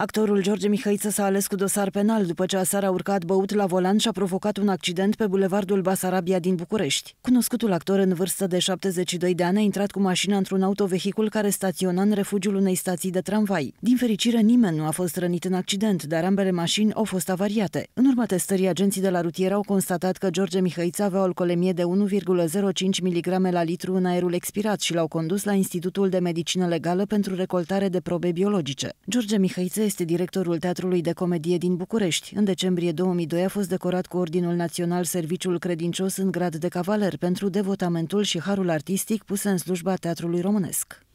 Actorul George Mihăiță s-a ales cu dosar penal după ce aseară a urcat băut la volan și a provocat un accident pe bulevardul Basarabia din București. Cunoscutul actor în vârstă de 72 de ani a intrat cu mașina într-un autovehicul care staționa în refugiul unei stații de tramvai. Din fericire, nimeni nu a fost rănit în accident, dar ambele mașini au fost avariate. În urma testării, agenții de la rutier au constatat că George Mihăiță avea o alcoolemie de 1,05 mg la litru în aerul expirat și l-au condus la Institutul de Medicină Legală pentru recoltare de probe biologice. George Mihăiță este directorul Teatrului de Comedie din București. În decembrie 2002 a fost decorat cu Ordinul Național Serviciul Credincios în grad de cavaler pentru devotamentul și harul artistic pus în slujba teatrului românesc.